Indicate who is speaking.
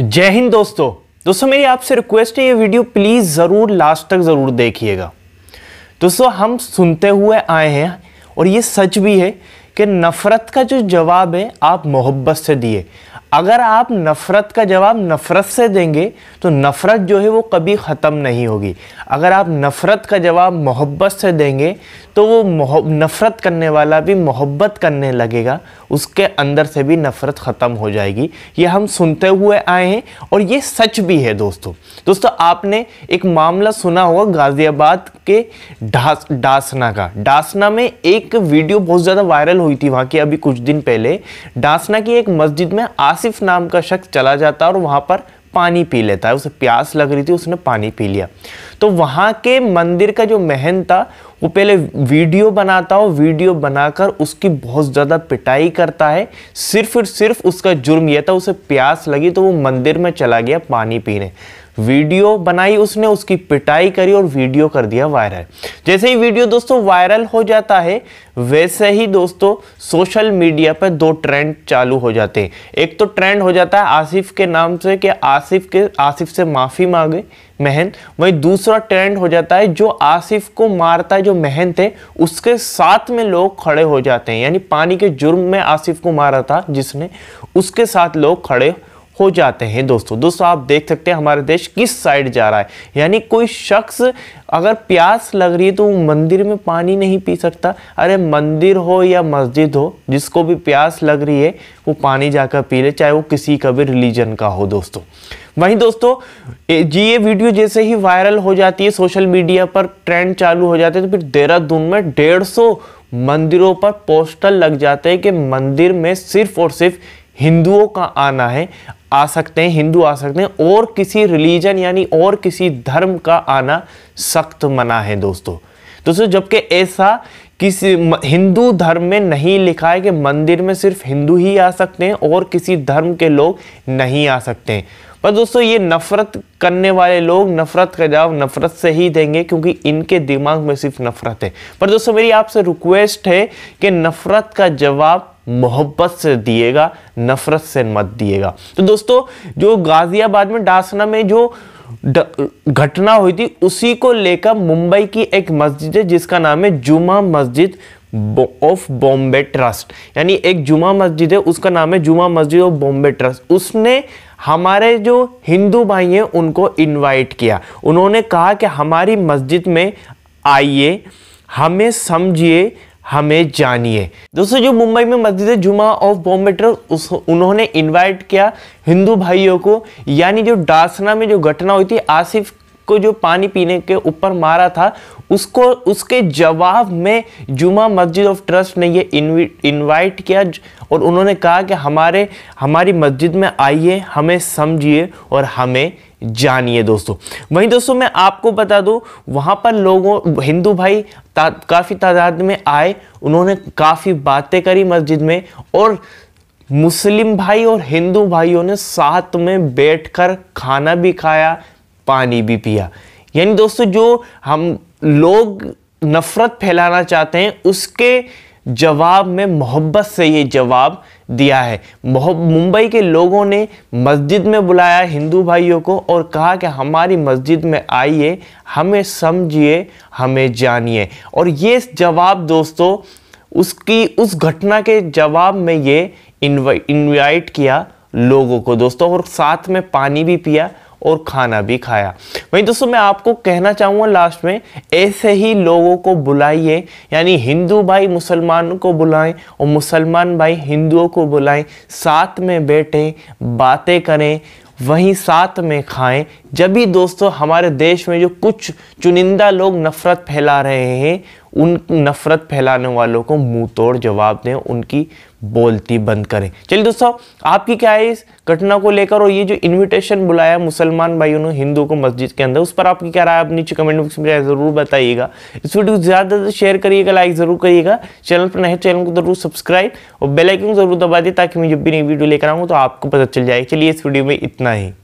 Speaker 1: जय हिंद दोस्तों दोस्तों मेरी आपसे रिक्वेस्ट है ये वीडियो प्लीज़ ज़रूर लास्ट तक ज़रूर देखिएगा दोस्तों हम सुनते हुए आए हैं और ये सच भी है कि नफ़रत का जो जवाब है आप मोहब्बत से दिए अगर आप नफ़रत का जवाब नफ़रत से देंगे तो नफ़रत जो है वो कभी ख़त्म नहीं होगी अगर आप नफ़रत का जवाब मोहब्बत से देंगे तो वो नफ़रत करने वाला भी मोहब्बत करने लगेगा उसके अंदर से भी नफ़रत ख़त्म हो जाएगी ये हम सुनते हुए आए हैं और ये सच भी है दोस्तों दोस्तों आपने एक मामला सुना होगा गाज़ियाबाद के डास डासना का डासना में एक वीडियो बहुत ज़्यादा वायरल हुई थी वहाँ की अभी कुछ दिन पहले डासना की एक मस्जिद में आज आसिफ नाम का शख्स चला जाता है और वहाँ पर पानी पी लेता है उसे प्यास लग रही थी उसने पानी पी लिया तो वहाँ के मंदिर का जो महन था वो पहले वीडियो बनाता हो वीडियो बनाकर उसकी बहुत ज़्यादा पिटाई करता है सिर्फ और सिर्फ उसका जुर्म यह था उसे प्यास लगी तो वो मंदिर में चला गया पानी पीने वीडियो बनाई उसने उसकी पिटाई करी और वीडियो कर दिया वायरल जैसे ही वीडियो दोस्तों वायरल हो जाता है वैसे ही दोस्तों सोशल मीडिया पर दो ट्रेंड चालू हो जाते हैं एक तो ट्रेंड हो जाता है आसिफ के नाम से कि आसिफ के आसिफ से माफ़ी मांगे महन वही दूसरा ट्रेंड हो जाता है जो आसिफ को मारता है जो महन थे उसके साथ में लोग खड़े हो जाते हैं यानी पानी के जुर्म में आसिफ को मारा था जिसने उसके साथ लोग खड़े हो जाते हैं दोस्तों दोस्तों आप देख सकते हैं हमारा देश किस साइड जा रहा है यानी कोई शख्स अगर प्यास लग रही है तो मंदिर में पानी नहीं पी सकता अरे मंदिर हो या मस्जिद हो जिसको भी प्यास लग रही है वो पानी जाकर पी ले चाहे वो किसी का भी रिलीजन का हो दोस्तों वहीं दोस्तों जी ये वीडियो जैसे ही वायरल हो जाती है सोशल मीडिया पर ट्रेंड चालू हो जाते हैं तो फिर देहरादून में डेढ़ सौ मंदिरों पर पोस्टर लग जाते हैं कि मंदिर में सिर्फ और सिर्फ हिंदुओं का आना है आ सकते हैं हिंदू आ सकते हैं और किसी रिलीजन यानी और किसी धर्म का आना सख्त मना है दोस्तों दोस्तों जबकि ऐसा किसी हिंदू धर्म में नहीं लिखा है कि मंदिर में सिर्फ हिंदू ही आ सकते हैं और किसी धर्म के लोग नहीं आ सकते हैं पर दोस्तों ये नफ़रत करने वाले लोग नफ़रत का जवाब नफ़रत से ही देंगे क्योंकि इनके दिमाग में सिर्फ नफ़रत है पर दोस्तों मेरी आपसे रिक्वेस्ट है कि नफ़रत का जवाब मोहब्बत से दिएगा नफ़रत से मत दिएगा तो दोस्तों जो गाज़ियाबाद में डासना में जो घटना हुई थी उसी को लेकर मुंबई की एक मस्जिद है जिसका नाम है जुमा मस्जिद ऑफ बॉम्बे ट्रस्ट यानी एक जुमा मस्जिद है उसका नाम है जुमा मस्जिद ऑफ बॉम्बे ट्रस्ट उसने हमारे जो हिंदू भाई हैं उनको इनवाइट किया उन्होंने कहा कि हमारी मस्जिद में आइए हमें समझिए हमें जानिए दोस्तों जो मुंबई में मस्जिद जुमा ऑफ बॉम्बे ट्रस्ट उन्होंने इनवाइट किया हिंदू भाइयों को यानी जो डासना में जो घटना हुई थी आसिफ जिसको जो पानी पीने के ऊपर मारा था उसको उसके जवाब में जुमा मस्जिद ऑफ ट्रस्ट ने ये इनवाइट किया और उन्होंने कहा कि हमारे हमारी मस्जिद में आइए हमें समझिए और हमें जानिए दोस्तों वहीं दोस्तों मैं आपको बता दूं वहां पर लोगों हिंदू भाई ता, काफ़ी तादाद में आए उन्होंने काफ़ी बातें करी मस्जिद में और मुस्लिम भाई और हिंदू भाइयों ने साथ में बैठकर खाना भी खाया पानी भी पिया यानी दोस्तों जो हम लोग नफ़रत फैलाना चाहते हैं उसके जवाब में मोहब्बत से ये जवाब दिया है मुंबई के लोगों ने मस्जिद में बुलाया हिंदू भाइयों को और कहा कि हमारी मस्जिद में आइए हमें समझिए हमें जानिए और ये जवाब दोस्तों उसकी उस घटना के जवाब में ये इन्वाइट किया लोगों को दोस्तों और साथ में पानी भी पिया और खाना भी खाया वहीं दोस्तों मैं आपको कहना चाहूँगा लास्ट में ऐसे ही लोगों को बुलाइए यानी हिंदू भाई मुसलमानों को बुलाएं और मुसलमान भाई हिंदुओं को बुलाएं साथ में बैठें बातें करें वहीं साथ में खाएं जब भी दोस्तों हमारे देश में जो कुछ चुनिंदा लोग नफ़रत फैला रहे हैं उन नफ़रत फैलाने वालों को मुंह तोड़ जवाब दें उनकी बोलती बंद करें चलिए दोस्तों आपकी क्या है इस घटना को लेकर और ये जो इनविटेशन बुलाया मुसलमान भाइयों ने हिंदुओं को मस्जिद के अंदर उस पर आपकी क्या राय आप नीचे कमेंट बॉक्स में ज़रूर बताइएगा इस वीडियो को ज़्यादा से शेयर करिएगा लाइक ज़रूर करिएगा चैनल पर नए चैनल को ज़रूर सब्सक्राइब और बेलाइकन ज़रूर दबा दें ताकि मैं जब भी नई वीडियो लेकर आऊँ तो आपको पता चल जाए चलिए इस वीडियो में इतना ही